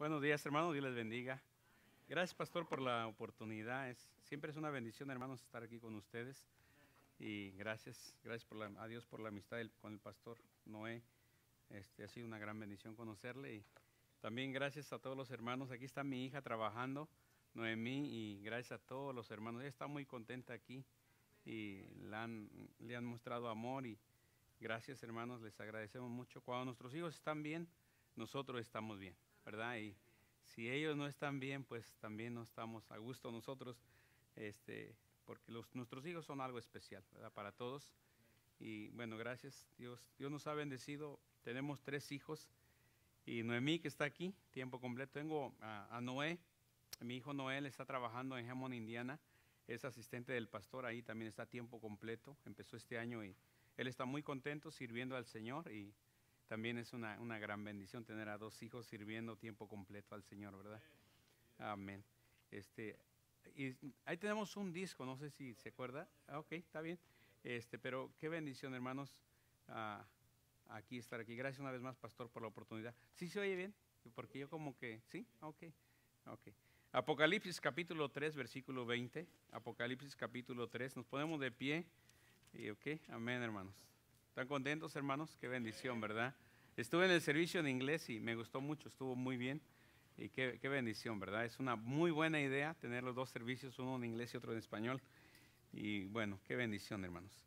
Buenos días, hermanos. Dios les bendiga. Gracias, pastor, por la oportunidad. Es, siempre es una bendición, hermanos, estar aquí con ustedes. Y gracias, gracias por a Dios por la amistad con el pastor Noé. Este, ha sido una gran bendición conocerle. Y también gracias a todos los hermanos. Aquí está mi hija trabajando, Noemí, y gracias a todos los hermanos. Ella está muy contenta aquí y le han mostrado amor. Y gracias, hermanos, les agradecemos mucho. Cuando nuestros hijos están bien, nosotros estamos bien. ¿verdad? Y si ellos no están bien, pues también no estamos a gusto nosotros, este, porque los, nuestros hijos son algo especial, ¿verdad? Para todos. Y bueno, gracias Dios. Dios nos ha bendecido. Tenemos tres hijos. Y Noemí, que está aquí, tiempo completo. Tengo a, Noé. Mi hijo Noel está trabajando en Hammond, Indiana. Es asistente del pastor. Ahí también está tiempo completo. Empezó este año y él está muy contento sirviendo al Señor. Y también es una, una, gran bendición tener a dos hijos sirviendo tiempo completo al Señor, ¿verdad? Amén. Este, y ahí tenemos un disco, no sé si se acuerda. Ah, ok, está bien. Este, pero qué bendición, hermanos, ah, aquí estar aquí. Gracias una vez más, pastor, por la oportunidad. ¿Sí se oye bien? Porque yo como que, ¿sí? Ok, ok. Apocalipsis capítulo 3, versículo 20. Apocalipsis capítulo 3. Nos ponemos de pie. Y ok, amén, hermanos. ¿Están contentos, hermanos? Qué bendición, ¿verdad? Estuve en el servicio en inglés y me gustó mucho, estuvo muy bien. Y qué, bendición, ¿verdad? Es una muy buena idea tener los dos servicios, uno en inglés y otro en español. Y bueno, qué bendición, hermanos.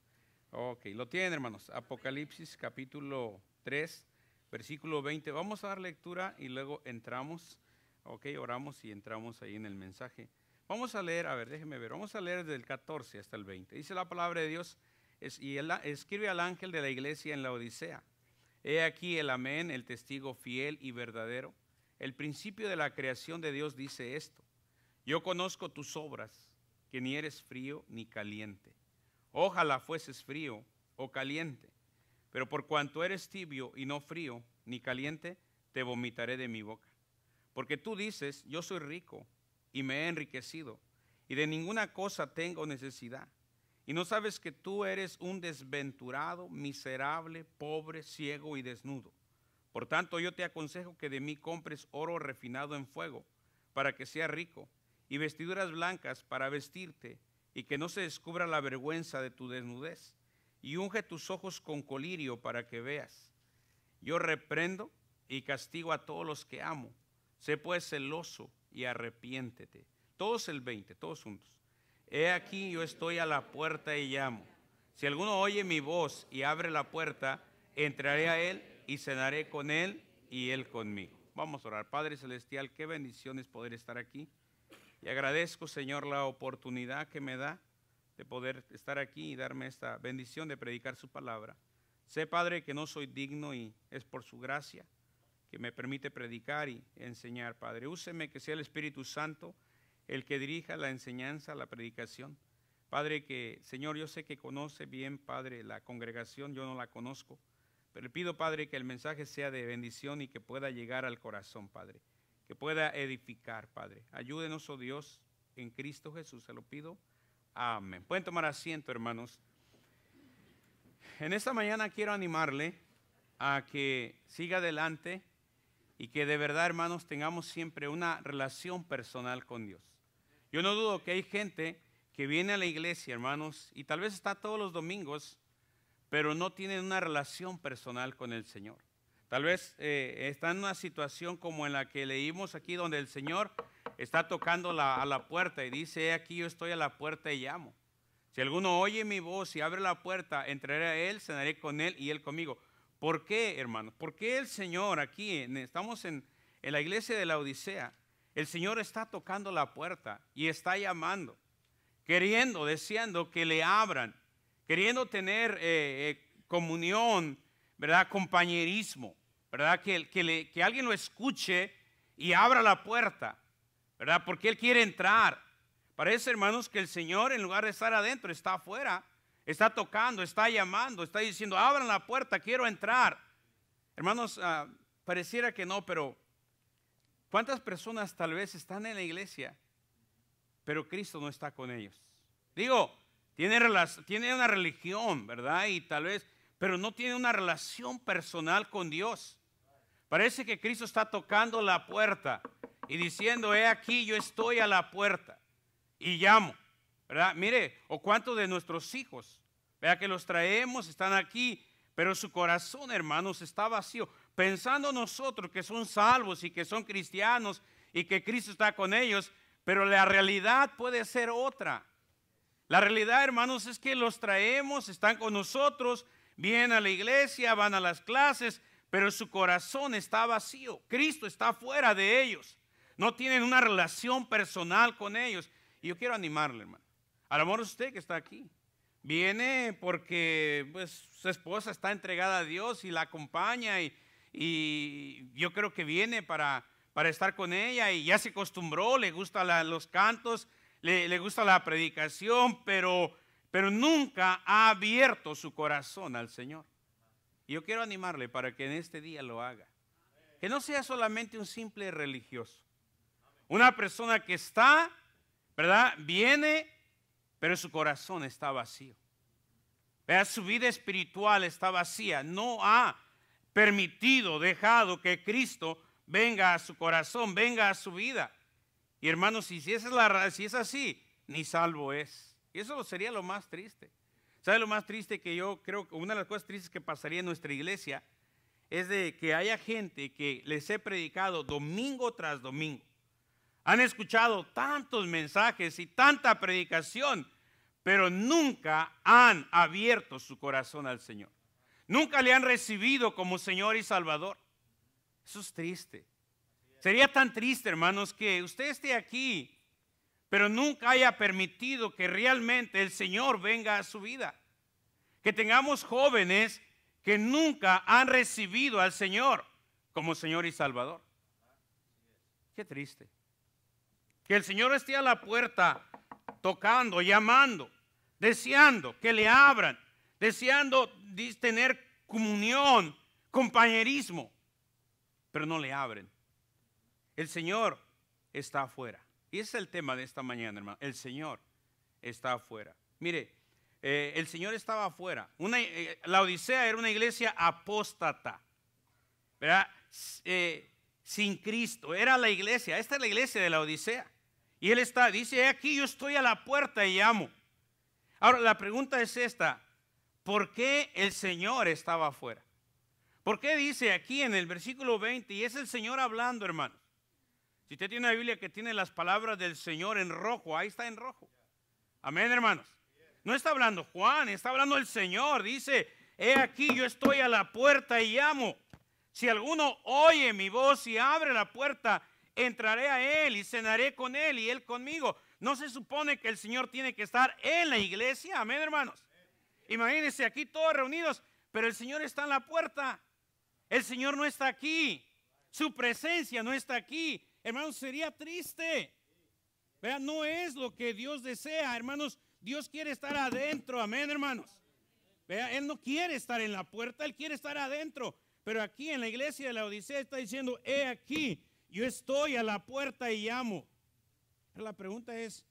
Ok, lo tienen, hermanos. Apocalipsis capítulo 3, versículo 20. Vamos a dar lectura y luego entramos. Ok, oramos y entramos ahí en el mensaje. Vamos a leer, a ver, déjeme ver, vamos a leer del 14 hasta el 20. Dice la palabra de Dios, y escribe al ángel de la iglesia en la Odisea. He aquí el amén, el testigo fiel y verdadero. El principio de la creación de Dios dice esto. Yo conozco tus obras, que ni eres frío ni caliente. Ojalá fueses frío o caliente, pero por cuanto eres tibio y no frío ni caliente, te vomitaré de mi boca. Porque tú dices, yo soy rico y me he enriquecido, y de ninguna cosa tengo necesidad y no sabes que tú eres un desventurado, miserable, pobre, ciego y desnudo. Por tanto, yo te aconsejo que de mí compres oro refinado en fuego, para que sea rico, y vestiduras blancas para vestirte, y que no se descubra la vergüenza de tu desnudez, y unge tus ojos con colirio para que veas. Yo reprendo y castigo a todos los que amo. Sé pues celoso y arrepiéntete. Todos el 20, todos juntos. He aquí yo estoy a la puerta y llamo. Si alguno oye mi voz y abre la puerta, entraré a él y cenaré con él y él conmigo. Vamos a orar. Padre Celestial, qué bendición es poder estar aquí. Y agradezco, Señor, la oportunidad que me da de poder estar aquí y darme esta bendición de predicar su palabra. Sé, Padre, que no soy digno y es por su gracia que me permite predicar y enseñar, Padre. Úseme que sea el Espíritu Santo el que dirija la enseñanza, la predicación. Padre, que Señor, yo sé que conoce bien, Padre, la congregación, yo no la conozco, pero pido, Padre, que el mensaje sea de bendición y que pueda llegar al corazón, Padre, que pueda edificar, Padre. Ayúdenos, oh Dios, en Cristo Jesús, se lo pido. Amén. Pueden tomar asiento, hermanos. En esta mañana quiero animarle a que siga adelante y que de verdad, hermanos, tengamos siempre una relación personal con Dios. Yo no dudo que hay gente que viene a la iglesia, hermanos, y tal vez está todos los domingos, pero no tiene una relación personal con el Señor. Tal vez eh, está en una situación como en la que leímos aquí, donde el Señor está tocando a la puerta y dice, aquí yo estoy a la puerta y llamo. Si alguno oye mi voz y abre la puerta, entraré a él, cenaré con él y él conmigo. ¿Por qué, hermanos? ¿Por qué el Señor aquí, estamos en la iglesia de la Odisea, el Señor está tocando la puerta y está llamando, queriendo, deseando que le abran, queriendo tener eh, eh, comunión, ¿verdad? Compañerismo, ¿verdad? Que, que, que alguien lo escuche y abra la puerta, ¿verdad? Porque Él quiere entrar. Parece, hermanos, que el Señor, en lugar de estar adentro, está afuera, está tocando, está llamando, está diciendo, abran la puerta, quiero entrar. Hermanos, ah, pareciera que no, pero ¿Cuántas personas tal vez están en la iglesia, pero Cristo no está con ellos? Digo, tiene, una religión, ¿verdad? Y tal vez, pero no tiene una relación personal con Dios. Parece que Cristo está tocando la puerta y diciendo, he aquí, yo estoy a la puerta y llamo, ¿verdad? Mire, o cuántos de nuestros hijos, vea que los traemos, están aquí, pero su corazón, hermanos, está vacío pensando nosotros que son salvos y que son cristianos y que Cristo está con ellos, pero la realidad puede ser otra. La realidad, hermanos, es que los traemos, están con nosotros, vienen a la iglesia, van a las clases, pero su corazón está vacío. Cristo está fuera de ellos. No tienen una relación personal con ellos. Y yo quiero animarle, hermano. al amor de usted que está aquí viene porque pues, su esposa está entregada a Dios y la acompaña y, y yo creo que viene para, para estar con ella y ya se acostumbró, le gustan los cantos, le, gusta la predicación, pero, pero nunca ha abierto su corazón al Señor. Y yo quiero animarle para que en este día lo haga. Que no sea solamente un simple religioso, una persona que está, ¿verdad? Viene, pero su corazón está vacío. vea Su vida espiritual está vacía, no ha permitido, dejado que Cristo venga a su corazón, venga a su vida. Y hermanos, si, si, esa es la, si es así, ni salvo es. Y eso sería lo más triste. ¿Sabe lo más triste que yo creo que una de las cosas tristes que pasaría en nuestra iglesia es de que haya gente que les he predicado domingo tras domingo? Han escuchado tantos mensajes y tanta predicación, pero nunca han abierto su corazón al Señor. Nunca le han recibido como Señor y Salvador. Eso es triste. Sería tan triste, hermanos, que usted esté aquí, pero nunca haya permitido que realmente el Señor venga a su vida. Que tengamos jóvenes que nunca han recibido al Señor como Señor y Salvador. Qué triste. Que el Señor esté a la puerta tocando, llamando, deseando que le abran deseando tener comunión, compañerismo, pero no le abren. El Señor está afuera. Y ese es el tema de esta mañana, hermano. El Señor está afuera. Mire, eh, el Señor estaba afuera. Eh, la Odisea era una iglesia apóstata, ¿verdad? Eh, sin Cristo. Era la iglesia. Esta es la iglesia de la Odisea. Y Él está, dice, aquí yo estoy a la puerta y llamo. Ahora, la pregunta es esta. ¿Por qué el Señor estaba afuera? ¿Por qué dice aquí en el versículo 20, y es el Señor hablando, hermanos? Si usted tiene una Biblia que tiene las palabras del Señor en rojo, ahí está en rojo. Amén, hermanos. No está hablando Juan, está hablando el Señor. Dice, he aquí, yo estoy a la puerta y llamo. Si alguno oye mi voz y abre la puerta, entraré a él y cenaré con él y él conmigo. No se supone que el Señor tiene que estar en la iglesia. Amén, hermanos. Imagínense aquí todos reunidos, pero el Señor está en la puerta. El Señor no está aquí. Su presencia no está aquí. Hermanos, sería triste. Vea, No es lo que Dios desea, hermanos. Dios quiere estar adentro, amén, hermanos. Vea, Él no quiere estar en la puerta, Él quiere estar adentro. Pero aquí en la iglesia de la Odisea está diciendo, he aquí, yo estoy a la puerta y llamo. la pregunta es,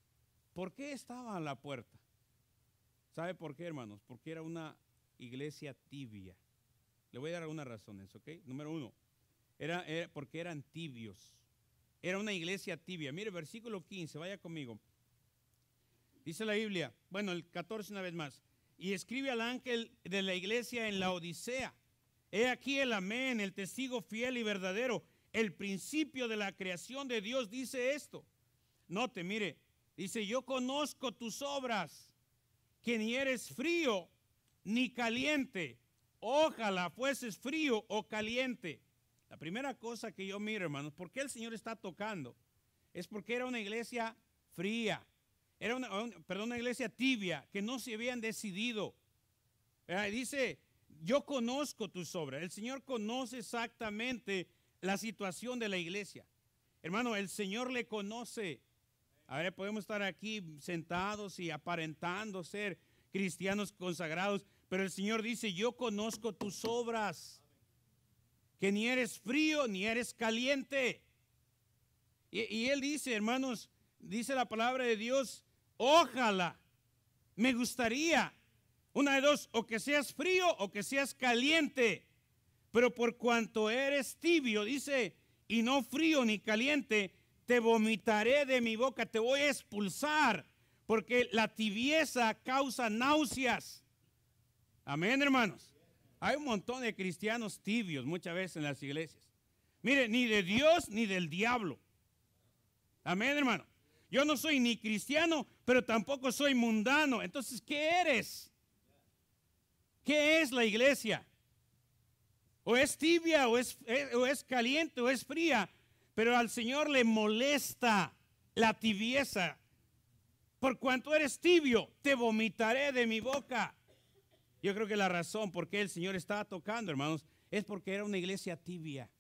¿por qué estaba a la puerta? ¿Sabe por qué, hermanos? Porque era una iglesia tibia. Le voy a dar algunas razones, ¿ok? Número uno, era, porque eran tibios. Era una iglesia tibia. Mire, versículo 15, vaya conmigo. Dice la Biblia, bueno, el 14 una vez más, y escribe al ángel de la iglesia en la Odisea. He aquí el amén, el testigo fiel y verdadero, el principio de la creación de Dios dice esto. Note, mire, dice, yo conozco tus obras que ni eres frío ni caliente. Ojalá fueses frío o caliente. La primera cosa que yo miro, hermanos, ¿por qué el Señor está tocando? Es porque era una iglesia fría, era una, perdón, una iglesia tibia, que no se habían decidido. Eh, dice, yo conozco tus obras. El Señor conoce exactamente la situación de la iglesia. Hermano, el Señor le conoce a ver, podemos estar aquí sentados y aparentando ser cristianos consagrados, pero el Señor dice, yo conozco tus obras, que ni eres frío ni eres caliente. Y, y Él dice, hermanos, dice la palabra de Dios, ojalá, me gustaría, una de dos, o que seas frío o que seas caliente, pero por cuanto eres tibio, dice, y no frío ni caliente, te vomitaré de mi boca, te voy a expulsar, porque la tibieza causa náuseas. Amén, hermanos. Hay un montón de cristianos tibios muchas veces en las iglesias. Mire, ni de Dios ni del diablo. Amén, hermano. Yo no soy ni cristiano, pero tampoco soy mundano. Entonces, ¿qué eres? ¿Qué es la iglesia? O es tibia, o es, eh, o es caliente, o es fría, pero al Señor le molesta la tibieza. Por cuanto eres tibio, te vomitaré de mi boca. Yo creo que la razón por qué el Señor estaba tocando, hermanos, es porque era una iglesia tibia.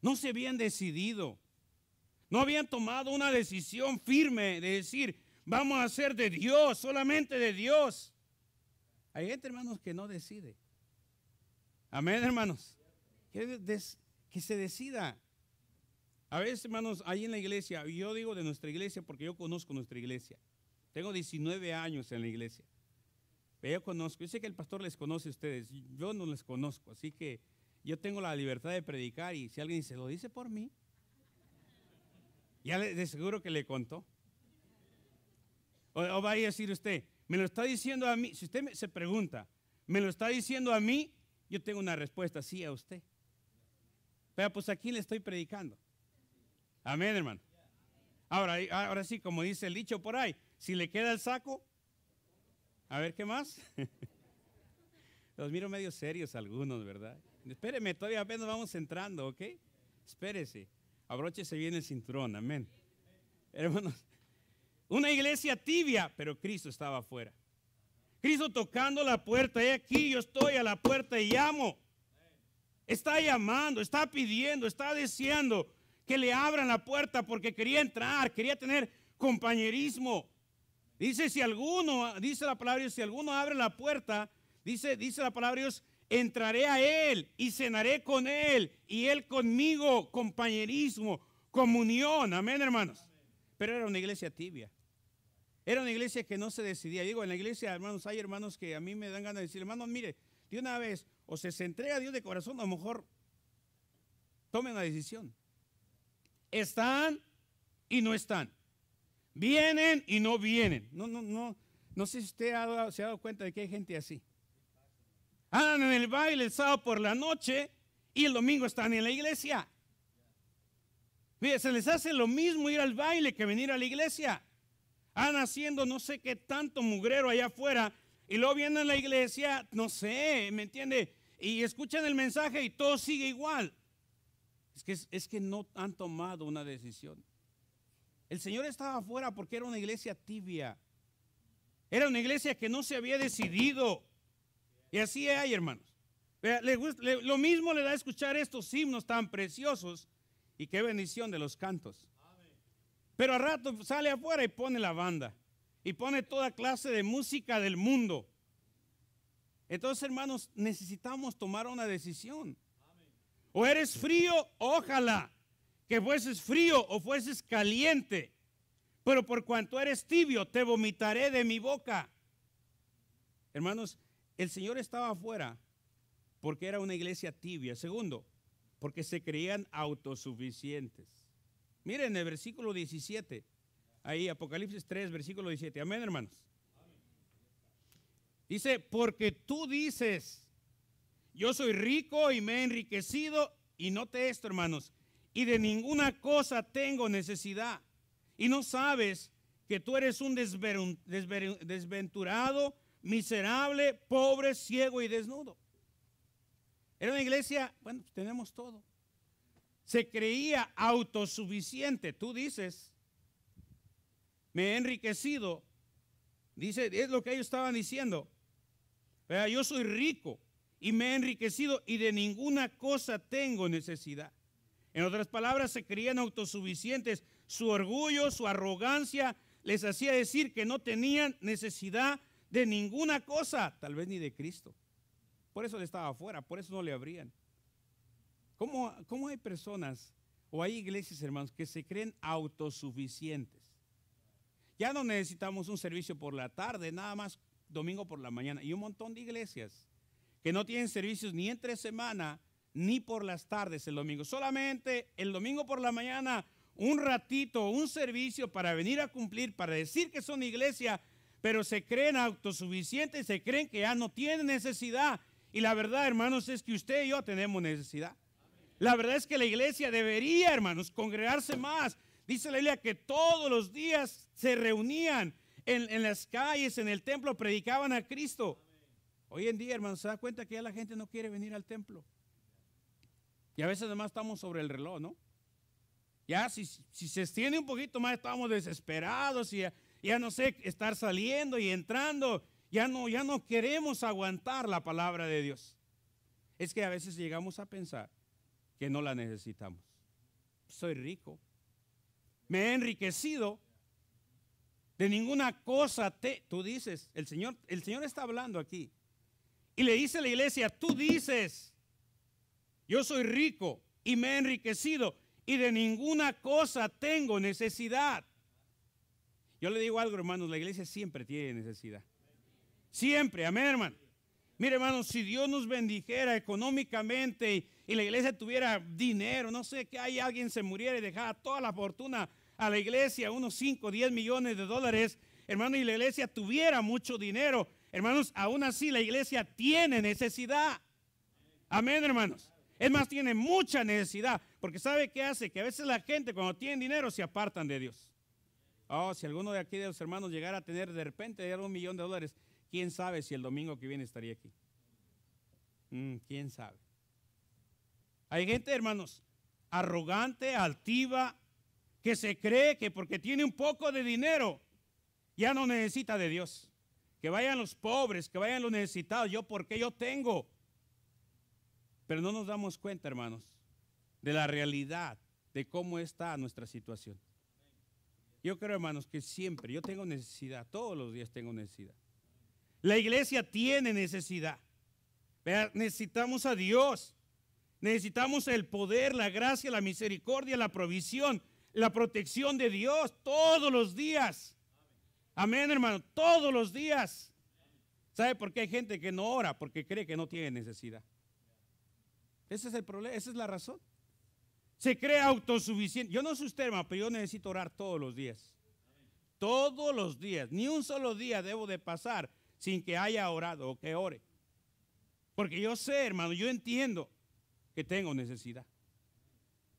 No se habían decidido. No habían tomado una decisión firme de decir, vamos a ser de Dios, solamente de Dios. Hay gente, hermanos, que no decide. Amén, hermanos. Que, se decida. A veces, hermanos, ahí en la iglesia, yo digo de nuestra iglesia porque yo conozco nuestra iglesia. Tengo 19 años en la iglesia. Yo conozco, yo sé que el pastor les conoce a ustedes, yo no les conozco, así que yo tengo la libertad de predicar y si alguien se lo dice por mí, ya de seguro que le contó. O, va a decir usted, me lo está diciendo a mí, si usted se pregunta, me lo está diciendo a mí, yo tengo una respuesta, sí a usted. Pero pues aquí le estoy predicando. Amén, hermano. Ahora, ahora sí, como dice el dicho por ahí, si le queda el saco, a ver qué más. Los miro medio serios algunos, ¿verdad? Espéreme, todavía apenas vamos entrando, ¿ok? Espérese, abróchese bien el cinturón, amén. Hermanos, una iglesia tibia, pero Cristo estaba afuera. Cristo tocando la puerta, he aquí, yo estoy a la puerta y llamo. Está llamando, está pidiendo, está deseando que le abran la puerta porque quería entrar, quería tener compañerismo. Dice si alguno, dice la palabra Dios, si alguno abre la puerta, dice, dice la palabra Dios, entraré a él y cenaré con él y él conmigo, compañerismo, comunión, amén hermanos. Pero era una iglesia tibia. Era una iglesia que no se decidía. Digo, en la iglesia, hermanos, hay hermanos que a mí me dan ganas de decir, hermanos, mire, de una vez, o se, se entrega a Dios de corazón, a lo mejor tomen una decisión. Están y no están. Vienen y no vienen. No, no, no. No sé si usted ha se ha dado cuenta de que hay gente así. Andan en el baile el sábado por la noche y el domingo están en la iglesia. Mire, se les hace lo mismo ir al baile que venir a la iglesia. Andan haciendo no sé qué tanto mugrero allá afuera y luego vienen a la iglesia, no sé, ¿me entiende? Y escuchan el mensaje y todo sigue igual. Es que, no han tomado una decisión. El Señor estaba afuera porque era una iglesia tibia. Era una iglesia que no se había decidido. Y así hay, hermanos. Lo mismo le da escuchar estos himnos tan preciosos y qué bendición de los cantos. Pero al rato sale afuera y pone la banda y pone toda clase de música del mundo. Entonces, hermanos, necesitamos tomar una decisión. O eres frío, ojalá que fueses frío o fueses caliente. Pero por cuanto eres tibio, te vomitaré de mi boca. Hermanos, el Señor estaba afuera porque era una iglesia tibia. Segundo, porque se creían autosuficientes. Miren el versículo 17, ahí Apocalipsis 3, versículo 17. Amén, hermanos. Dice, porque tú dices, yo soy rico y me he enriquecido y no te esto, hermanos, y de ninguna cosa tengo necesidad. Y no sabes que tú eres un desventurado, miserable, pobre, ciego y desnudo. Era una iglesia, bueno, pues tenemos todo. Se creía autosuficiente. Tú dices, me he enriquecido. Dice, es lo que ellos estaban diciendo. Yo soy rico y me he enriquecido y de ninguna cosa tengo necesidad. En otras palabras, se creían autosuficientes. Su orgullo, su arrogancia les hacía decir que no tenían necesidad de ninguna cosa, tal vez ni de Cristo. Por eso le estaba afuera, por eso no le abrían. ¿Cómo, hay personas o hay iglesias, hermanos, que se creen autosuficientes? Ya no necesitamos un servicio por la tarde, nada más domingo por la mañana. Y un montón de iglesias que no tienen servicios ni entre semana ni por las tardes el domingo. Solamente el domingo por la mañana un ratito, un servicio para venir a cumplir, para decir que son iglesia, pero se creen autosuficientes, se creen que ya no tienen necesidad. Y la verdad, hermanos, es que usted y yo tenemos necesidad. La verdad es que la iglesia debería, hermanos, congregarse más. Dice la Biblia que todos los días se reunían en, en las calles, en el templo, predicaban a Cristo. Hoy en día, hermano, se da cuenta que ya la gente no quiere venir al templo. Y a veces además estamos sobre el reloj, ¿no? Ya si, si se extiende un poquito más, estamos desesperados y ya, no sé, estar saliendo y entrando. Ya no, ya no queremos aguantar la palabra de Dios. Es que a veces llegamos a pensar que no la necesitamos. Soy rico. Me he enriquecido. De ninguna cosa tú dices, el Señor, el Señor está hablando aquí. Y le dice a la iglesia, tú dices, yo soy rico y me he enriquecido y de ninguna cosa tengo necesidad. Yo le digo algo, hermanos, la iglesia siempre tiene necesidad. Siempre, amén, hermano. Mire, hermano, si Dios nos bendijera económicamente y, la iglesia tuviera dinero, no sé, que hay alguien se muriera y dejara toda la fortuna a la iglesia, unos 5, 10 millones de dólares, hermano, y la iglesia tuviera mucho dinero, Hermanos, aún así la iglesia tiene necesidad. Amén, hermanos. Es más, tiene mucha necesidad. Porque ¿sabe qué hace? Que a veces la gente cuando tiene dinero se apartan de Dios. Oh, si alguno de aquí de los hermanos llegara a tener de repente un millón de dólares, ¿quién sabe si el domingo que viene estaría aquí? Mm, ¿Quién sabe? Hay gente, hermanos, arrogante, altiva, que se cree que porque tiene un poco de dinero, ya no necesita de Dios que vayan los pobres, que vayan los necesitados, yo porque yo tengo. Pero no nos damos cuenta, hermanos, de la realidad, de cómo está nuestra situación. Yo creo, hermanos, que siempre yo tengo necesidad, todos los días tengo necesidad. La iglesia tiene necesidad. Necesitamos a Dios. Necesitamos el poder, la gracia, la misericordia, la provisión, la protección de Dios todos los días. Amén, hermano, todos los días. ¿Sabe por qué hay gente que no ora? Porque cree que no tiene necesidad. Ese es el problema, esa es la razón. Se cree autosuficiente. Yo no soy usted, hermano, pero yo necesito orar todos los días. Todos los días. Ni un solo día debo de pasar sin que haya orado o que ore. Porque yo sé, hermano, yo entiendo que tengo necesidad.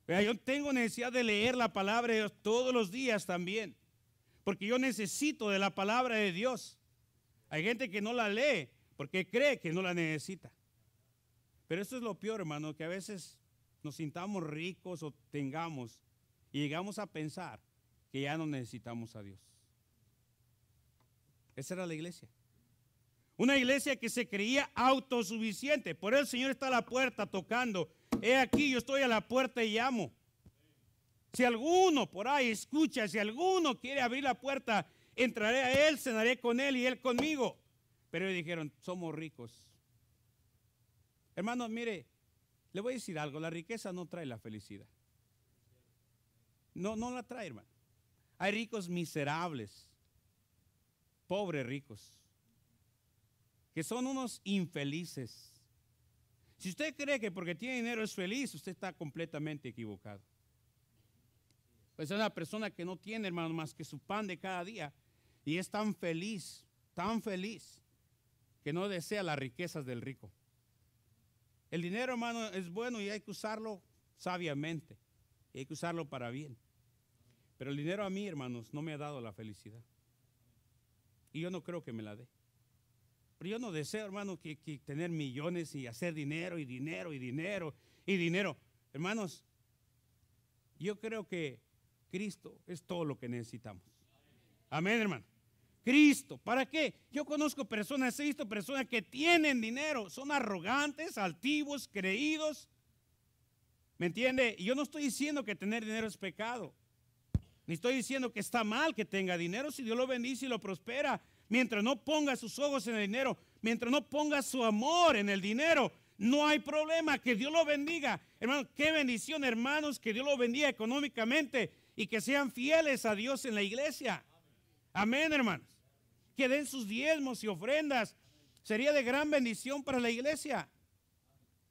Yo tengo necesidad de leer la palabra de Dios todos los días también porque yo necesito de la palabra de Dios. Hay gente que no la lee porque cree que no la necesita. Pero eso es lo peor, hermano, que a veces nos sintamos ricos o tengamos y llegamos a pensar que ya no necesitamos a Dios. Esa era la iglesia. Una iglesia que se creía autosuficiente. Por el Señor está a la puerta tocando. He aquí, yo estoy a la puerta y llamo. Si alguno por ahí escucha, si alguno quiere abrir la puerta, entraré a él, cenaré con él y él conmigo. Pero ellos dijeron, somos ricos. Hermanos, mire, le voy a decir algo, la riqueza no trae la felicidad. No, no la trae, hermano. Hay ricos miserables, pobres ricos, que son unos infelices. Si usted cree que porque tiene dinero es feliz, usted está completamente equivocado. Pues es una persona que no tiene, hermano, más que su pan de cada día. Y es tan feliz, tan feliz, que no desea las riquezas del rico. El dinero, hermano, es bueno y hay que usarlo sabiamente. Y hay que usarlo para bien. Pero el dinero a mí, hermanos, no me ha dado la felicidad. Y yo no creo que me la dé. Pero yo no deseo, hermano, que tener millones y hacer dinero y dinero y dinero y dinero. Hermanos, yo creo que Cristo es todo lo que necesitamos. Amén, hermano. Cristo, ¿para qué? Yo conozco personas, he visto personas que tienen dinero, son arrogantes, altivos, creídos. ¿Me entiende? Yo no estoy diciendo que tener dinero es pecado. Ni estoy diciendo que está mal que tenga dinero si Dios lo bendice y lo prospera. Mientras no ponga sus ojos en el dinero, mientras no ponga su amor en el dinero, no hay problema. Que Dios lo bendiga. Hermano, qué bendición, hermanos, que Dios lo bendiga económicamente y que sean fieles a Dios en la iglesia. Amén, hermanos. Que den sus diezmos y ofrendas. Sería de gran bendición para la iglesia.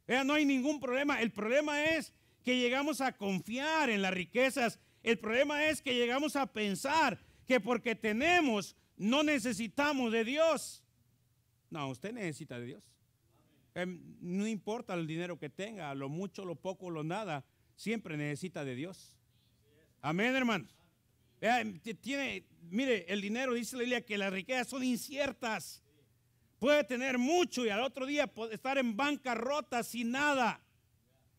Vean, eh, no hay ningún problema. El problema es que llegamos a confiar en las riquezas. El problema es que llegamos a pensar que porque tenemos, no necesitamos de Dios. No, usted necesita de Dios. Eh, no importa el dinero que tenga, lo mucho, lo poco, lo nada, siempre necesita de Dios. Amén, hermano, mire, el dinero, dice la Biblia, que las riquezas son inciertas. Puede tener mucho y al otro día puede estar en bancarrota sin nada.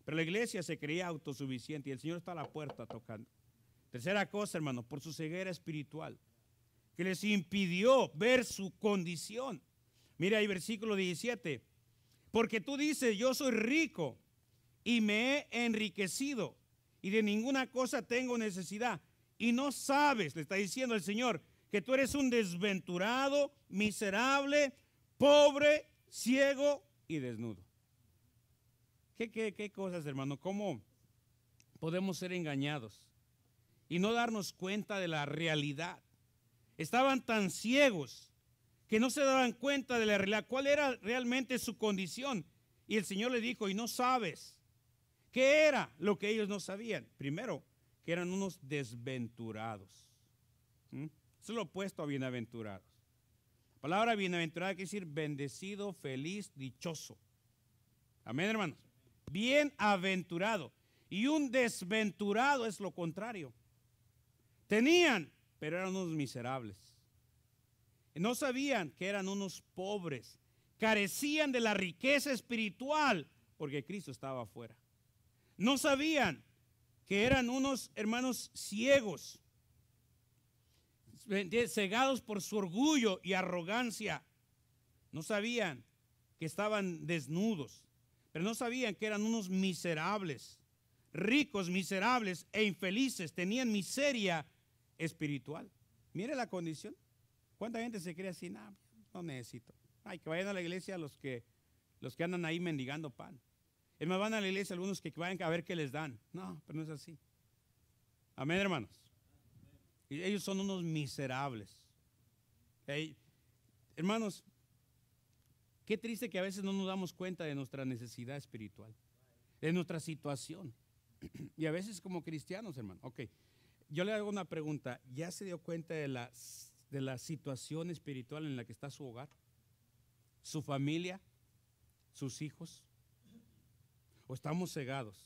Pero la iglesia se creía autosuficiente y el Señor está a la puerta tocando. Tercera cosa, hermano, por su ceguera espiritual, que les impidió ver su condición. Mira ahí versículo 17. Porque tú dices, yo soy rico y me he enriquecido y de ninguna cosa tengo necesidad. Y no sabes, le está diciendo el Señor, que tú eres un desventurado, miserable, pobre, ciego y desnudo. ¿Qué, qué, qué cosas, hermano? ¿Cómo podemos ser engañados y no darnos cuenta de la realidad? Estaban tan ciegos que no se daban cuenta de la realidad, cuál era realmente su condición. Y el Señor le dijo, y no sabes, ¿Qué era lo que ellos no sabían? Primero, que eran unos desventurados. ¿Mm? Eso es lo opuesto a bienaventurados. La palabra bienaventurada quiere decir bendecido, feliz, dichoso. Amén, hermanos. Bienaventurado. Y un desventurado es lo contrario. Tenían, pero eran unos miserables. No sabían que eran unos pobres. Carecían de la riqueza espiritual porque Cristo estaba afuera. No sabían que eran unos hermanos ciegos, cegados por su orgullo y arrogancia. No sabían que estaban desnudos, pero no sabían que eran unos miserables, ricos, miserables e infelices, tenían miseria espiritual. Mire la condición. ¿Cuánta gente se cree así? no necesito. Ay, que vayan a la iglesia los que, los que andan ahí mendigando pan. Es más, van a la iglesia algunos que vayan a ver qué les dan. No, pero no es así. Amén, hermanos. ellos son unos miserables. hermanos, qué triste que a veces no nos damos cuenta de nuestra necesidad espiritual, de nuestra situación. Y a veces como cristianos, hermano. Ok, yo le hago una pregunta. ¿Ya se dio cuenta de la, de la situación espiritual en la que está su hogar? ¿Su familia? ¿Sus hijos? estamos cegados.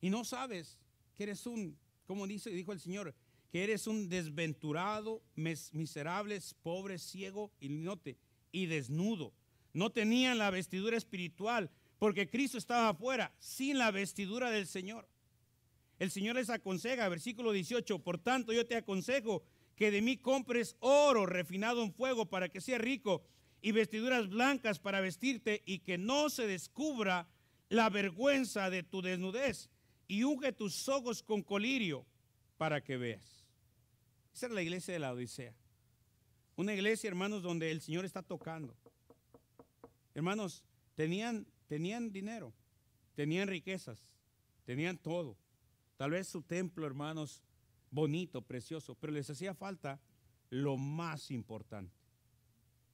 Y no sabes que eres un, como dice, dijo el Señor, que eres un desventurado, miserable, pobre, ciego y, y desnudo. No tenían la vestidura espiritual porque Cristo estaba afuera sin la vestidura del Señor. El Señor les aconseja, versículo 18, por tanto yo te aconsejo que de mí compres oro refinado en fuego para que sea rico y vestiduras blancas para vestirte y que no se descubra la vergüenza de tu desnudez y unge tus ojos con colirio para que veas. Esa es la iglesia de la Odisea. Una iglesia, hermanos, donde el Señor está tocando. Hermanos, tenían, tenían dinero, tenían riquezas, tenían todo. Tal vez su templo, hermanos, bonito, precioso, pero les hacía falta lo más importante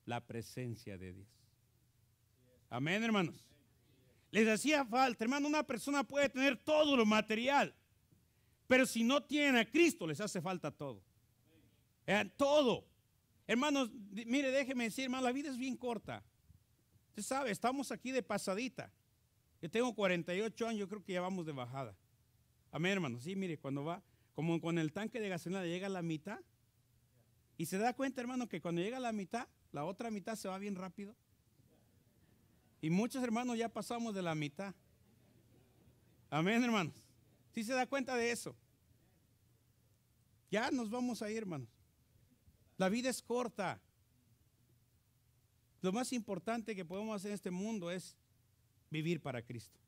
la presencia de Dios. Amén, hermanos. Les hacía falta, hermano, una persona puede tener todo lo material, pero si no tiene a Cristo, les hace falta todo. Eh, todo. Hermanos, mire, déjeme decir, hermano, la vida es bien corta. Usted sabe, estamos aquí de pasadita. Yo tengo 48 años, yo creo que ya vamos de bajada. Amén, hermano. Sí, mire, cuando va, como con el tanque de gasolina llega a la mitad, y se da cuenta, hermano, que cuando llega a la mitad, la otra mitad se va bien rápido. Y muchos hermanos ya pasamos de la mitad. Amén, hermanos. Si se da cuenta de eso. Ya nos vamos a ir, hermanos. La vida es corta. Lo más importante que podemos hacer en este mundo es vivir para Cristo.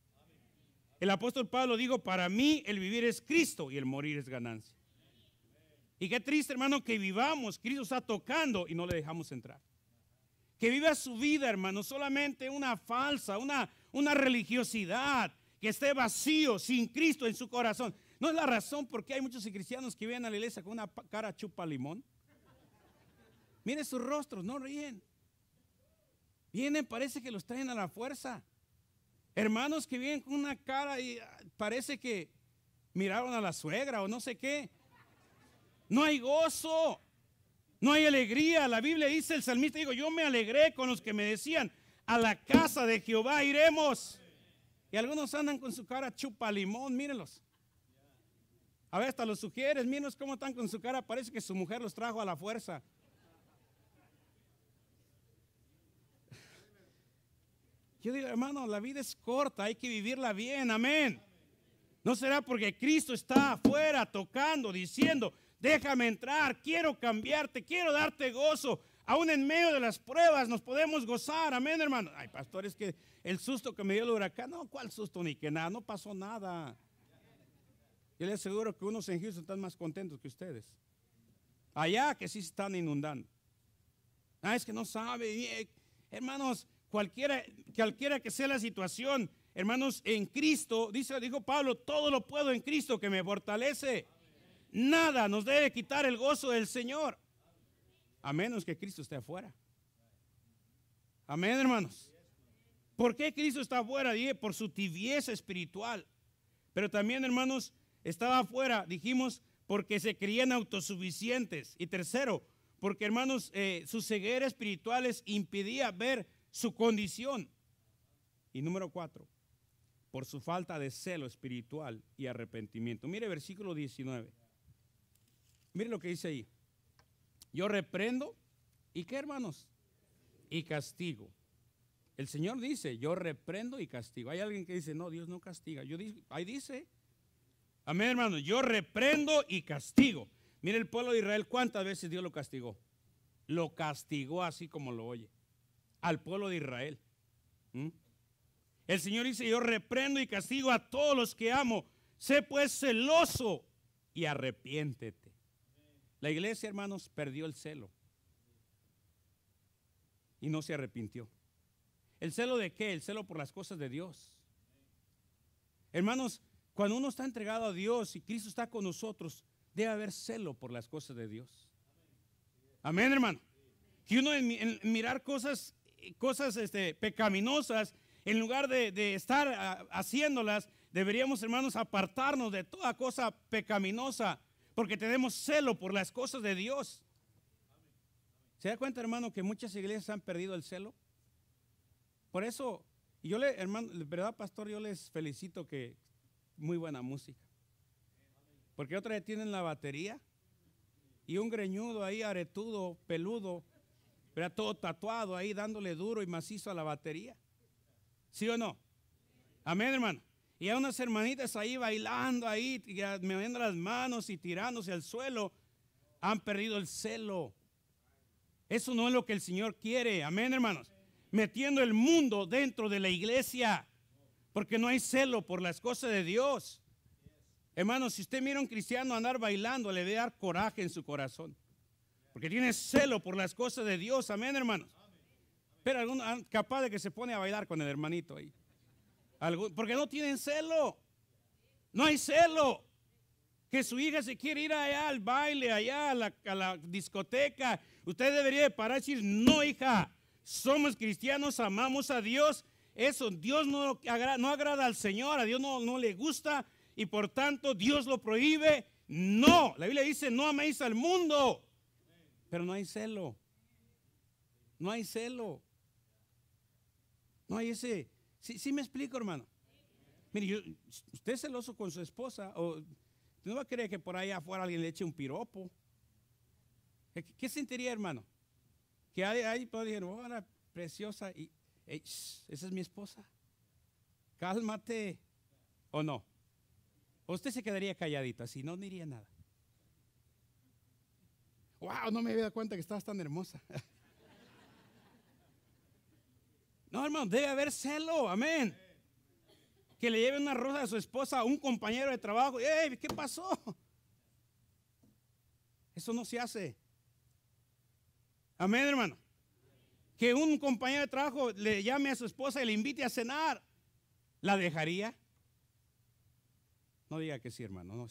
El apóstol Pablo dijo, para mí el vivir es Cristo y el morir es ganancia. Y qué triste, hermano, que vivamos. Cristo está tocando y no le dejamos entrar que viva su vida, hermano, solamente una falsa, una, una religiosidad, que esté vacío, sin Cristo en su corazón. No es la razón por qué hay muchos cristianos que vienen a la iglesia con una cara chupa limón. Miren sus rostros, no ríen. Vienen, parece que los traen a la fuerza. Hermanos que vienen con una cara y ah, parece que miraron a la suegra o no sé qué. No hay gozo. No hay alegría. La Biblia dice, el salmista digo, yo me alegré con los que me decían, a la casa de Jehová iremos. Y algunos andan con su cara chupa limón, mírenlos. A ver, hasta los sugieres, mírenlos cómo están con su cara, parece que su mujer los trajo a la fuerza. Yo digo, hermano, la vida es corta, hay que vivirla bien, amén. No será porque Cristo está afuera tocando, diciendo, déjame entrar, quiero cambiarte, quiero darte gozo. Aún en medio de las pruebas nos podemos gozar, amén hermano. Ay, pastor, es que el susto que me dio el huracán, no, ¿cuál susto? Ni que nada, no pasó nada. Yo les aseguro que unos en Houston están más contentos que ustedes. Allá que sí se están inundando. Ah, es que no sabe. Eh, hermanos, cualquiera, cualquiera que sea la situación, hermanos, en Cristo, dice, dijo Pablo, todo lo puedo en Cristo que me fortalece nada nos debe quitar el gozo del Señor. A menos que Cristo esté afuera. Amén, hermanos. ¿Por qué Cristo está afuera? Dije, por su tibieza espiritual. Pero también, hermanos, estaba afuera, dijimos, porque se creían autosuficientes. Y tercero, porque, hermanos, eh, su ceguera espiritual les impedía ver su condición. Y número cuatro, por su falta de celo espiritual y arrepentimiento. Mire versículo 19. Miren lo que dice ahí. Yo reprendo. ¿Y qué, hermanos? Y castigo. El Señor dice, yo reprendo y castigo. Hay alguien que dice, no, Dios no castiga. Yo dice, ahí dice, amén, hermanos, yo reprendo y castigo. Mire el pueblo de Israel, ¿cuántas veces Dios lo castigó? Lo castigó así como lo oye, al pueblo de Israel. ¿Mm? El Señor dice, yo reprendo y castigo a todos los que amo. Sé pues celoso y arrepiéntete. La iglesia, hermanos, perdió el celo y no se arrepintió. ¿El celo de qué? El celo por las cosas de Dios. Hermanos, cuando uno está entregado a Dios y Cristo está con nosotros, debe haber celo por las cosas de Dios. Amén, hermano. Que uno en, mirar cosas, cosas este, pecaminosas, en lugar de, estar ah, haciéndolas, deberíamos, hermanos, apartarnos de toda cosa pecaminosa porque tenemos celo por las cosas de Dios. ¿Se da cuenta, hermano, que muchas iglesias han perdido el celo? Por eso, yo le, hermano, ¿verdad, pastor? Yo les felicito que muy buena música. Porque otra vez tienen la batería y un greñudo ahí, aretudo, peludo, pero todo tatuado ahí, dándole duro y macizo a la batería. ¿Sí o no? Amén, hermano. Y a unas hermanitas ahí bailando ahí, me las manos y tirándose al suelo. Han perdido el celo. Eso no es lo que el Señor quiere. Amén, hermanos. Metiendo el mundo dentro de la iglesia. Porque no hay celo por las cosas de Dios. Hermanos, si usted mira a un cristiano andar bailando, le debe dar coraje en su corazón. Porque tiene celo por las cosas de Dios. Amén, hermanos. Pero alguno ah, capaz de que se pone a bailar con el hermanito ahí porque no tienen celo. No hay celo. Que su hija se quiere ir allá al baile, allá a la, discoteca. Usted debería parar y decir, no hija, somos cristianos, amamos a Dios. Eso, Dios no, no agrada al Señor, a Dios no, no le gusta y por tanto Dios lo prohíbe. No, la Biblia dice, no améis al mundo. Pero no hay celo. No hay celo. No hay ese, ¿Sí, sí me explico, hermano? Mire, usted es celoso con su esposa, o no va a creer que por ahí afuera alguien le eche un piropo. ¿Qué, sentiría, hermano? Que ahí puedo decir, oh, preciosa, y esa es mi esposa. Cálmate, ¿o no? O usted se quedaría calladito, así no diría nada. Wow, no me había dado cuenta que estabas tan hermosa. No, hermano, debe haber celo, amén. Que le lleve una rosa a su esposa, a un compañero de trabajo. ¡Ey, qué pasó! Eso no se hace. Amén, hermano. Que un compañero de trabajo le llame a su esposa y le invite a cenar. ¿La dejaría? No diga que sí, hermano. No,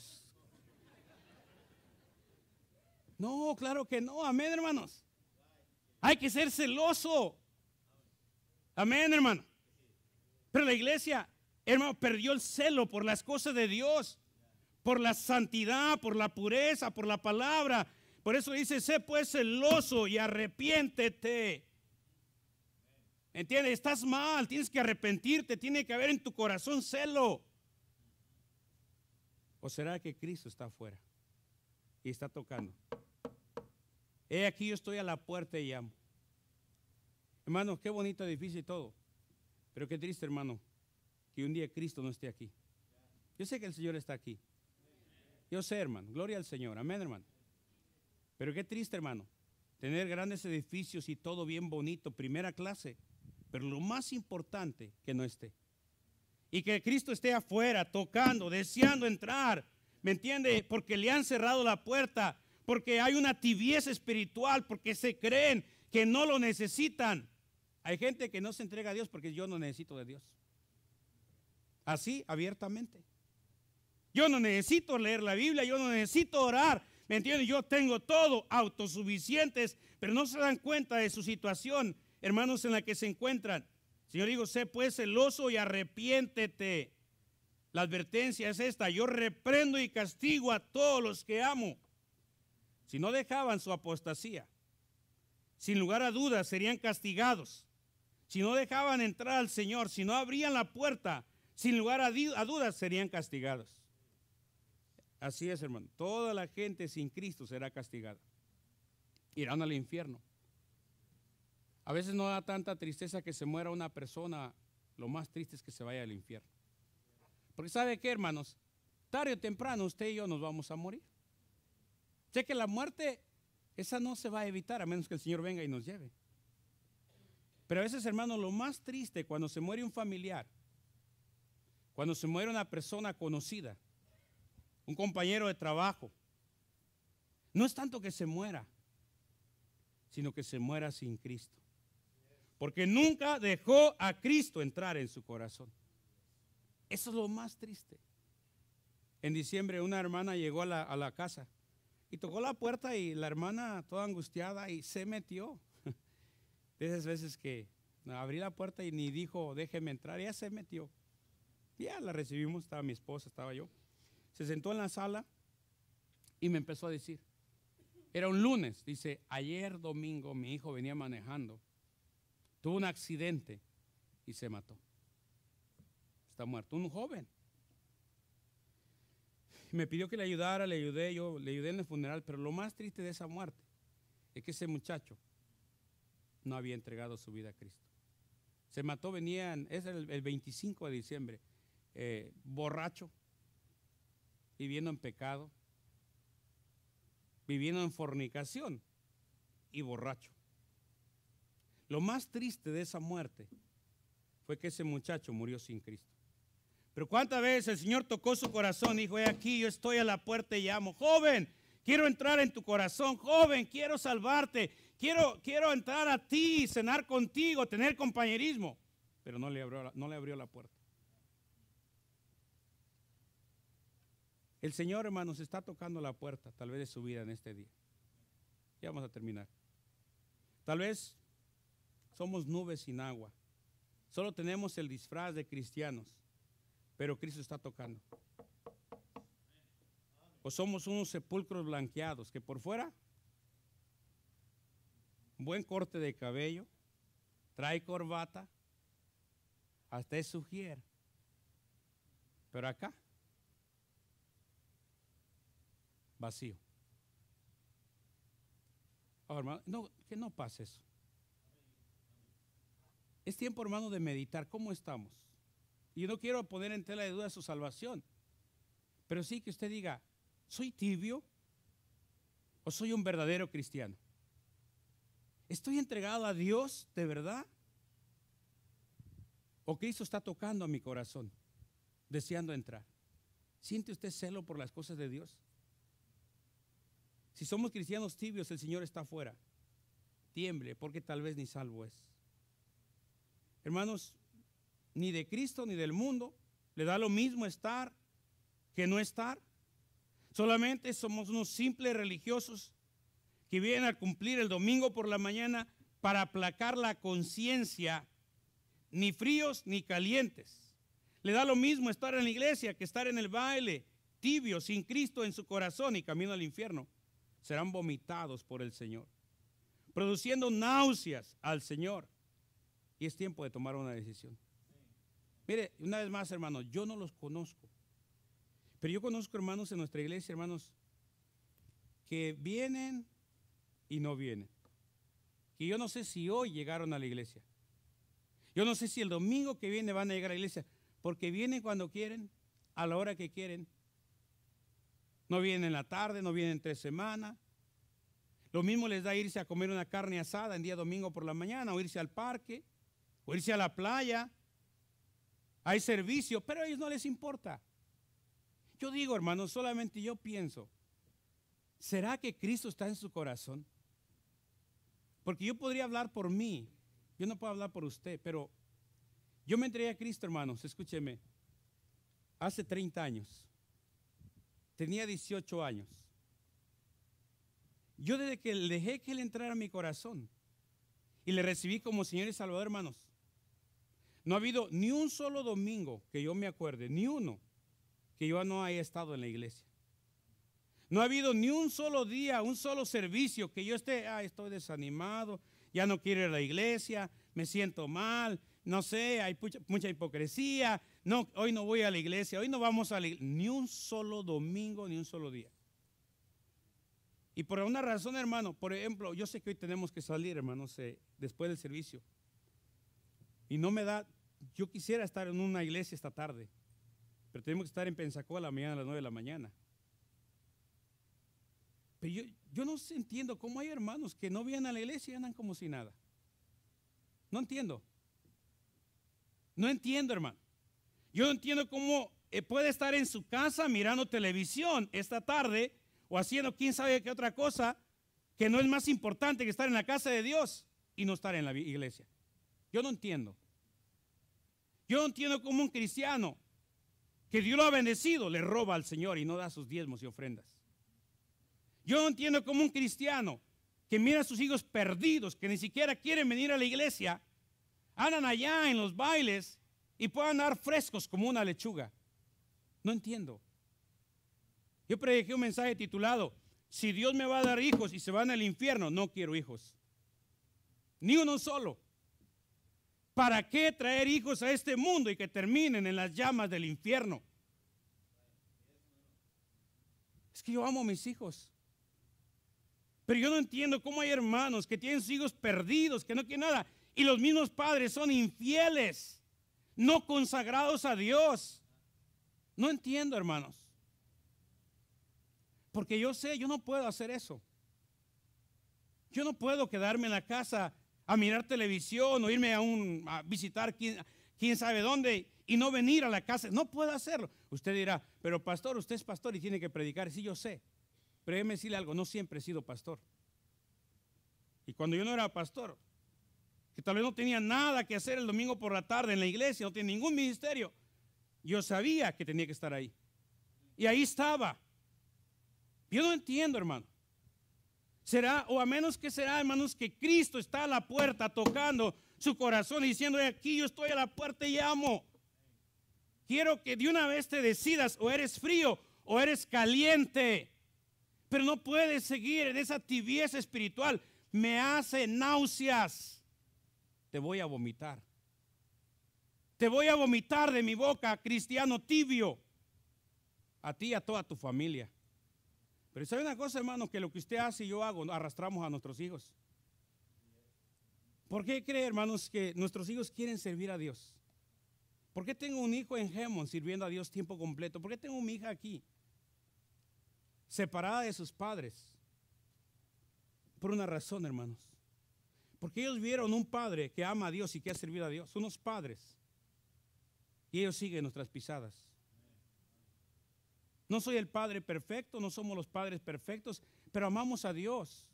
no claro que no. Amén, hermanos. Hay que ser celoso. Amén, hermano. Pero la iglesia, hermano, perdió el celo por las cosas de Dios, por la santidad, por la pureza, por la palabra. Por eso dice, sé pues celoso y arrepiéntete. ¿Entiendes? Estás mal, tienes que arrepentirte, tiene que haber en tu corazón celo. ¿O será que Cristo está afuera y está tocando? He aquí yo estoy a la puerta y llamo. Hermano, qué bonito edificio y todo. Pero qué triste, hermano, que un día Cristo no esté aquí. Yo sé que el Señor está aquí. Yo sé, hermano. Gloria al Señor. Amén, hermano. Pero qué triste, hermano. Tener grandes edificios y todo bien bonito, primera clase. Pero lo más importante, que no esté. Y que Cristo esté afuera, tocando, deseando entrar. ¿Me entiende? Porque le han cerrado la puerta. Porque hay una tibieza espiritual. Porque se creen que no lo necesitan. Hay gente que no se entrega a Dios porque yo no necesito de Dios. Así, abiertamente. Yo no necesito leer la Biblia, yo no necesito orar. ¿Me entiendes, Yo tengo todo, autosuficientes, pero no se dan cuenta de su situación, hermanos, en la que se encuentran. Señor, digo, sé pues celoso y arrepiéntete. La advertencia es esta, yo reprendo y castigo a todos los que amo. Si no dejaban su apostasía, sin lugar a dudas serían castigados si no dejaban entrar al Señor, si no abrían la puerta, sin lugar a, dudas serían castigados. Así es, hermano. Toda la gente sin Cristo será castigada. Irán al infierno. A veces no da tanta tristeza que se muera una persona. Lo más triste es que se vaya al infierno. Porque sabe qué, hermanos, tarde o temprano usted y yo nos vamos a morir. Sé que la muerte, esa no se va a evitar a menos que el Señor venga y nos lleve. Pero a veces, hermano, lo más triste cuando se muere un familiar, cuando se muere una persona conocida, un compañero de trabajo, no es tanto que se muera, sino que se muera sin Cristo. Porque nunca dejó a Cristo entrar en su corazón. Eso es lo más triste. En diciembre una hermana llegó a la, casa y tocó la puerta y la hermana toda angustiada y se metió. De esas veces que abrí la puerta y ni dijo, déjeme entrar, ya se metió. Ya la recibimos, estaba mi esposa, estaba yo. Se sentó en la sala y me empezó a decir, era un lunes, dice, ayer domingo mi hijo venía manejando, tuvo un accidente y se mató. Está muerto, un joven. me pidió que le ayudara, le ayudé, yo le ayudé en el funeral, pero lo más triste de esa muerte es que ese muchacho no había entregado su vida a Cristo. Se mató, venían, es el, 25 de diciembre, eh, borracho, viviendo en pecado, viviendo en fornicación y borracho. Lo más triste de esa muerte fue que ese muchacho murió sin Cristo. Pero cuántas veces el Señor tocó su corazón y dijo, he aquí, yo estoy a la puerta y llamo, joven, quiero entrar en tu corazón, joven, quiero salvarte, Quiero, entrar a ti, cenar contigo, tener compañerismo. Pero no le abrió, no le abrió la puerta. El Señor, hermanos, está tocando la puerta, tal vez de su vida en este día. Ya vamos a terminar. Tal vez somos nubes sin agua. Solo tenemos el disfraz de cristianos, pero Cristo está tocando. O somos unos sepulcros blanqueados que por fuera buen corte de cabello, trae corbata, hasta es sugiere. Pero acá, vacío. hermano, que no pase eso. Es tiempo, hermano, de meditar cómo estamos. Y no quiero poner en tela de duda su salvación, pero sí que usted diga, ¿soy tibio o soy un verdadero cristiano? ¿Estoy entregado a Dios de verdad? ¿O Cristo está tocando a mi corazón, deseando entrar? ¿Siente usted celo por las cosas de Dios? Si somos cristianos tibios, el Señor está afuera. Tiemble, porque tal vez ni salvo es. Hermanos, ni de Cristo ni del mundo le da lo mismo estar que no estar. Solamente somos unos simples religiosos que vienen a cumplir el domingo por la mañana para aplacar la conciencia, ni fríos ni calientes. Le da lo mismo estar en la iglesia que estar en el baile, tibio, sin Cristo en su corazón y camino al infierno. Serán vomitados por el Señor, produciendo náuseas al Señor. Y es tiempo de tomar una decisión. Mire, una vez más, hermanos, yo no los conozco. Pero yo conozco hermanos en nuestra iglesia, hermanos, que vienen y no vienen. Que yo no sé si hoy llegaron a la iglesia. Yo no sé si el domingo que viene van a llegar a la iglesia, porque vienen cuando quieren, a la hora que quieren. No vienen en la tarde, no vienen tres semanas. Lo mismo les da irse a comer una carne asada en día domingo por la mañana, o irse al parque, o irse a la playa. Hay servicio, pero a ellos no les importa. Yo digo, hermano, solamente yo pienso, ¿será que Cristo está en su corazón? Porque yo podría hablar por mí, yo no puedo hablar por usted, pero yo me entregué a Cristo, hermanos, escúcheme, hace 30 años, tenía 18 años. Yo desde que dejé que Él entrara a mi corazón y le recibí como Señor y Salvador, hermanos, no ha habido ni un solo domingo que yo me acuerde, ni uno, que yo no haya estado en la iglesia. No ha habido ni un solo día, un solo servicio que yo esté, ah, estoy desanimado, ya no quiero ir a la iglesia, me siento mal, no sé, hay mucha hipocresía, no, hoy no voy a la iglesia, hoy no vamos a la iglesia, ni un solo domingo, ni un solo día. Y por una razón, hermano, por ejemplo, yo sé que hoy tenemos que salir, hermano, sé, después del servicio. Y no me da, yo quisiera estar en una iglesia esta tarde, pero tenemos que estar en Pensacola mañana a las 9 de la mañana. Pero yo, no entiendo cómo hay hermanos que no vienen a la iglesia y andan como si nada. No entiendo. No entiendo, hermano. Yo no entiendo cómo eh, puede estar en su casa mirando televisión esta tarde o haciendo quién sabe qué otra cosa que no es más importante que estar en la casa de Dios y no estar en la iglesia. Yo no entiendo. Yo no entiendo cómo un cristiano que Dios lo ha bendecido le roba al Señor y no da sus diezmos y ofrendas. Yo no entiendo cómo un cristiano que mira a sus hijos perdidos, que ni siquiera quieren venir a la iglesia, andan allá en los bailes y puedan dar frescos como una lechuga. No entiendo. Yo predije un mensaje titulado, si Dios me va a dar hijos y se van al infierno, no quiero hijos. Ni uno solo. ¿Para qué traer hijos a este mundo y que terminen en las llamas del infierno? Es que yo amo a mis hijos. Pero yo no entiendo cómo hay hermanos que tienen sus hijos perdidos, que no quieren nada, y los mismos padres son infieles, no consagrados a Dios. No entiendo, hermanos. Porque yo sé, yo no puedo hacer eso. Yo no puedo quedarme en la casa a mirar televisión o irme a, un, visitar quién, quién sabe dónde y no venir a la casa. No puedo hacerlo. Usted dirá, pero pastor, usted es pastor y tiene que predicar. Sí, yo sé. Pero déjeme decirle algo, no siempre he sido pastor. Y cuando yo no era pastor, que tal vez no tenía nada que hacer el domingo por la tarde en la iglesia, no tenía ningún ministerio, yo sabía que tenía que estar ahí. Y ahí estaba. Yo no entiendo, hermano. Será, o a menos que será, hermanos, que Cristo está a la puerta tocando su corazón y diciendo, aquí yo estoy a la puerta y llamo, Quiero que de una vez te decidas, o eres frío o eres caliente. Pero no puedes seguir en esa tibieza espiritual. Me hace náuseas. Te voy a vomitar. Te voy a vomitar de mi boca, cristiano tibio. A ti y a toda tu familia. Pero ¿sabe una cosa, hermano? Que lo que usted hace y yo hago, arrastramos a nuestros hijos. ¿Por qué cree, hermanos, que nuestros hijos quieren servir a Dios? ¿Por qué tengo un hijo en Gemon sirviendo a Dios tiempo completo? ¿Por qué tengo mi hija aquí? separada de sus padres. Por una razón, hermanos. Porque ellos vieron un padre que ama a Dios y que ha servido a Dios, unos padres. Y ellos siguen nuestras pisadas. No soy el padre perfecto, no somos los padres perfectos, pero amamos a Dios.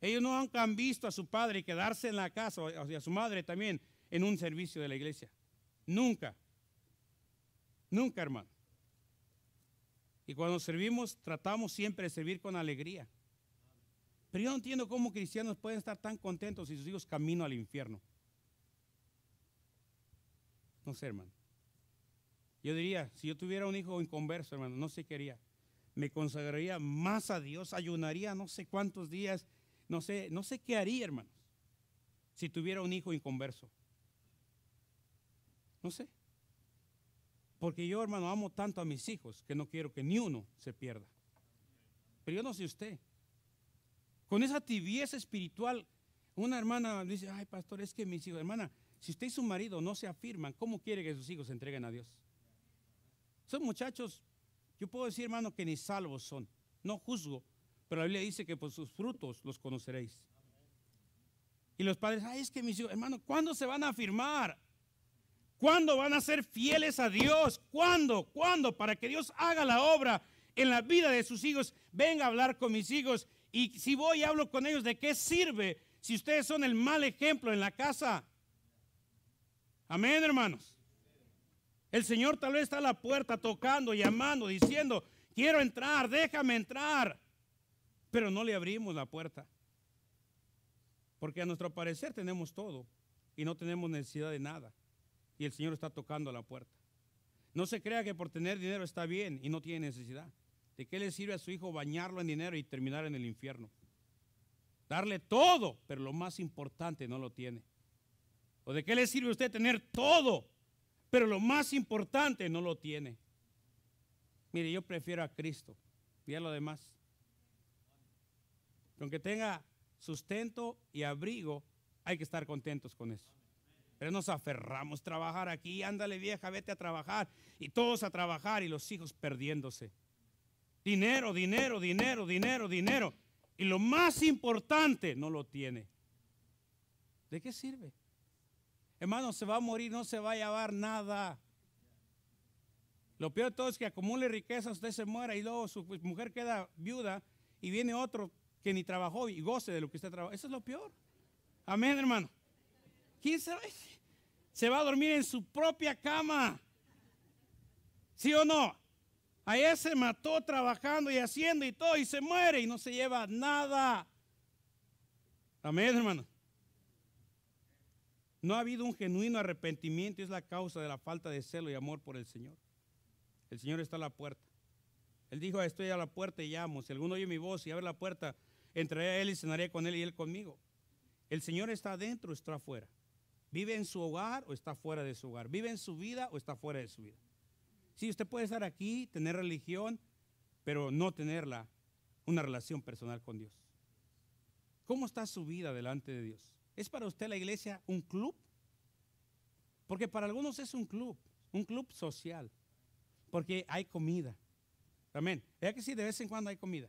Ellos no han visto a su padre quedarse en la casa o a su madre también en un servicio de la iglesia. Nunca. Nunca, hermano. Y cuando servimos, tratamos siempre de servir con alegría. Pero yo no entiendo cómo cristianos pueden estar tan contentos si sus hijos camino al infierno. No sé, hermano. Yo diría, si yo tuviera un hijo inconverso, hermano, no sé qué haría. Me consagraría más a Dios, ayunaría no sé cuántos días, no sé, no sé qué haría, hermanos, si tuviera un hijo inconverso. No sé. Porque yo, hermano, amo tanto a mis hijos que no quiero que ni uno se pierda. Pero yo no sé usted. Con esa tibieza espiritual, una hermana dice, ay, pastor, es que mis hijos, hermana, si usted y su marido no se afirman, ¿cómo quiere que sus hijos se entreguen a Dios? Son muchachos, yo puedo decir, hermano, que ni salvos son. No juzgo, pero la Biblia dice que por sus frutos los conoceréis. Y los padres, ay, es que mis hijos, hermano, ¿cuándo se van a afirmar? ¿Cuándo van a ser fieles a Dios? ¿Cuándo? ¿Cuándo? Para que Dios haga la obra en la vida de sus hijos. Venga a hablar con mis hijos. Y si voy y hablo con ellos, ¿de qué sirve si ustedes son el mal ejemplo en la casa? Amén, hermanos. El Señor tal vez está a la puerta tocando, llamando, diciendo, quiero entrar, déjame entrar. Pero no le abrimos la puerta. Porque a nuestro parecer tenemos todo y no tenemos necesidad de nada y el Señor está tocando a la puerta. No se crea que por tener dinero está bien y no tiene necesidad. ¿De qué le sirve a su hijo bañarlo en dinero y terminar en el infierno? Darle todo, pero lo más importante no lo tiene. ¿O de qué le sirve a usted tener todo, pero lo más importante no lo tiene? Mire, yo prefiero a Cristo y a lo demás. Aunque tenga sustento y abrigo, hay que estar contentos con eso. Pero nos aferramos, a trabajar aquí, ándale vieja, vete a trabajar. Y todos a trabajar y los hijos perdiéndose. Dinero, dinero, dinero, dinero, dinero. Y lo más importante, no lo tiene. ¿De qué sirve? Hermano, se va a morir, no se va a llevar nada. Lo peor de todo es que acumule riqueza, usted se muera y luego su mujer queda viuda y viene otro que ni trabajó y goce de lo que usted trabajó. Eso es lo peor. Amén, hermano. ¿Quién sabe? se va a dormir en su propia cama. ¿Sí o no? A se mató trabajando y haciendo y todo y se muere y no se lleva nada. Amén, hermano. No ha habido un genuino arrepentimiento, es la causa de la falta de celo y amor por el Señor. El Señor está a la puerta. Él dijo, ah, estoy a la puerta y llamo. Si alguno oye mi voz y abre la puerta, entraré a él y cenaré con él y él conmigo. El Señor está adentro, está afuera. ¿Vive en su hogar o está fuera de su hogar? ¿Vive en su vida o está fuera de su vida? Sí, usted puede estar aquí, tener religión, pero no tenerla, una relación personal con Dios. ¿Cómo está su vida delante de Dios? ¿Es para usted la iglesia un club? Porque para algunos es un club, un club social, porque hay comida. Amén. Vea que sí, de vez en cuando hay comida.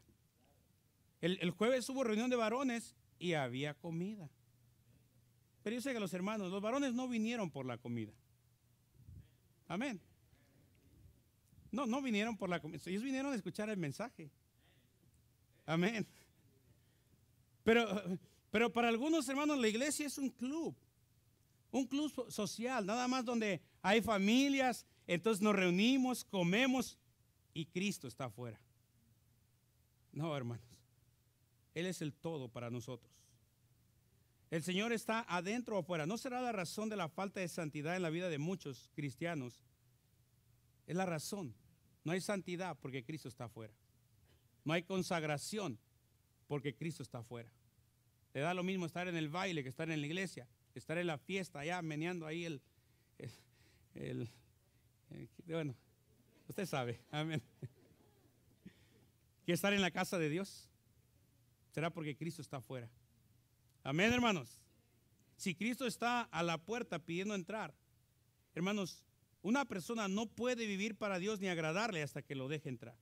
el jueves hubo reunión de varones y había comida. Pero yo sé que los hermanos, los varones no vinieron por la comida. Amén. No, no vinieron por la comida. Ellos vinieron a escuchar el mensaje. Amén. Pero, pero para algunos hermanos la iglesia es un club. Un club social, nada más donde hay familias, entonces nos reunimos, comemos y Cristo está afuera. No, hermanos. Él es el todo para nosotros. El Señor está adentro o afuera. ¿No será la razón de la falta de santidad en la vida de muchos cristianos? Es la razón. No hay santidad porque Cristo está afuera. No hay consagración porque Cristo está afuera. Le da lo mismo estar en el baile que estar en la iglesia, estar en la fiesta allá meneando ahí el, bueno, usted sabe, amén. Que estar en la casa de Dios. Será porque Cristo está afuera. Amén, hermanos. Si Cristo está a la puerta pidiendo entrar, hermanos, una persona no puede vivir para Dios ni agradarle hasta que lo deje entrar.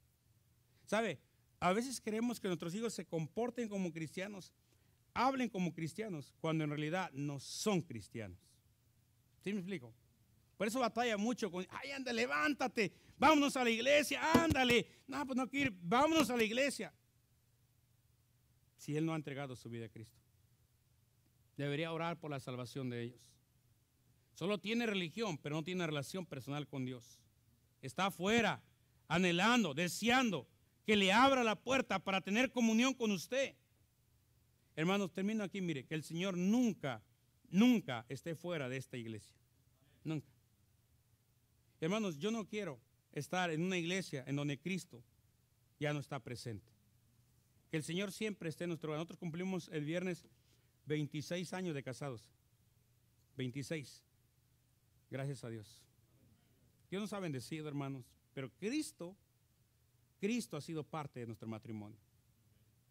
¿Sabe? A veces queremos que nuestros hijos se comporten como cristianos, hablen como cristianos, cuando en realidad no son cristianos. ¿Sí me explico? Por eso batalla mucho con, ay, anda, levántate, vámonos a la iglesia, ándale. No, pues no quiero ir, vámonos a la iglesia. Si él no ha entregado su vida a Cristo debería orar por la salvación de ellos. Solo tiene religión, pero no tiene relación personal con Dios. Está afuera, anhelando, deseando que le abra la puerta para tener comunión con usted. Hermanos, termino aquí, mire, que el Señor nunca, nunca esté fuera de esta iglesia. Nunca. Hermanos, yo no quiero estar en una iglesia en donde Cristo ya no está presente. Que el Señor siempre esté en nuestro lugar. Nosotros cumplimos el viernes 26 años de casados. 26. Gracias a Dios. Dios nos ha bendecido, hermanos. Pero Cristo, Cristo ha sido parte de nuestro matrimonio.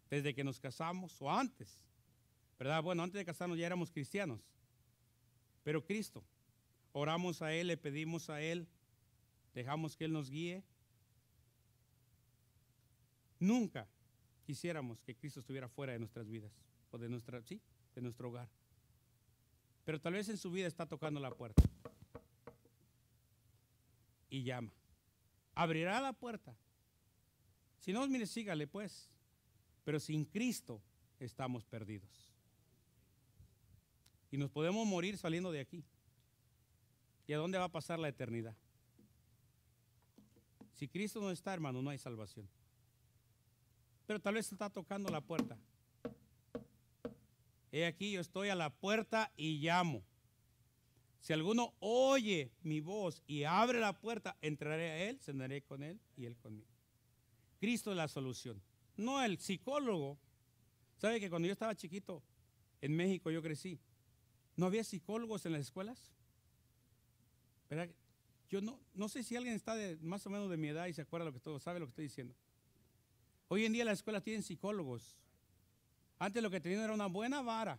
Desde que nos casamos o antes. ¿Verdad? Bueno, antes de casarnos ya éramos cristianos. Pero Cristo, oramos a Él, le pedimos a Él, dejamos que Él nos guíe. Nunca quisiéramos que Cristo estuviera fuera de nuestras vidas o de nuestra, sí, en nuestro hogar. Pero tal vez en su vida está tocando la puerta. Y llama. Abrirá la puerta. Si no, mire, sígale pues. Pero sin Cristo estamos perdidos. Y nos podemos morir saliendo de aquí. ¿Y a dónde va a pasar la eternidad? Si Cristo no está, hermano, no hay salvación. Pero tal vez está tocando la puerta. He aquí yo estoy a la puerta y llamo. Si alguno oye mi voz y abre la puerta, entraré a él, cenaré con él y él conmigo. Cristo es la solución, no el psicólogo. ¿Sabe que cuando yo estaba chiquito en México, yo crecí? ¿No había psicólogos en las escuelas? ¿Verdad? Yo no, no sé si alguien está más o menos de mi edad y se acuerda lo que todo sabe lo que estoy diciendo. Hoy en día las escuelas tienen psicólogos, antes lo que tenían era una buena vara.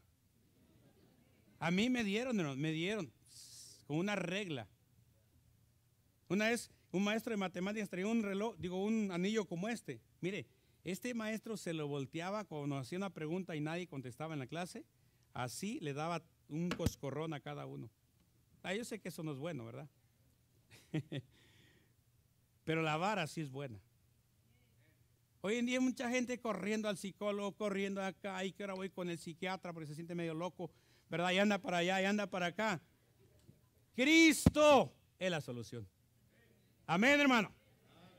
A mí me dieron, me dieron con una regla. Una vez un maestro de matemáticas traía un reloj, digo, un anillo como este. Mire, este maestro se lo volteaba cuando hacía una pregunta y nadie contestaba en la clase. Así le daba un coscorrón a cada uno. Ah, yo sé que eso no es bueno, ¿verdad? Pero la vara sí es buena. Hoy en día hay mucha gente corriendo al psicólogo, corriendo acá, y que ahora voy con el psiquiatra porque se siente medio loco, ¿verdad? Y anda para allá, y anda para acá. Cristo es la solución. Amén, hermano.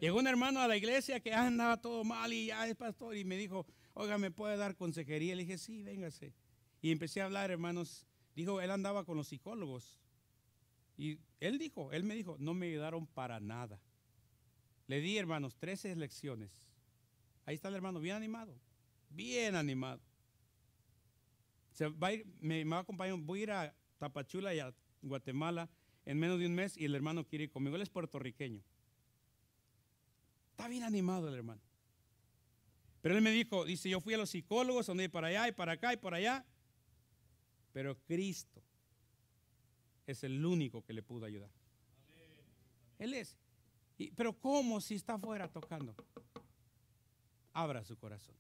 Llegó un hermano a la iglesia que ah, andaba todo mal y ya es pastor y me dijo, oiga, ¿me puede dar consejería? Le dije, sí, véngase. Y empecé a hablar, hermanos. Dijo, él andaba con los psicólogos. Y él dijo, él me dijo, no me ayudaron para nada. Le di, hermanos, trece lecciones Ahí está el hermano, bien animado. Bien animado. Se va me, va a acompañar, voy a ir a Tapachula y a Guatemala en menos de un mes y el hermano quiere ir conmigo. Él es puertorriqueño. Está bien animado el hermano. Pero él me dijo, dice, yo fui a los psicólogos, donde para allá y para acá y para allá. Pero Cristo es el único que le pudo ayudar. Él es. pero ¿cómo si está afuera tocando? abra su corazón.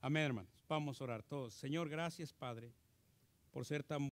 Amén, hermanos. Vamos a orar todos. Señor, gracias, Padre, por ser tan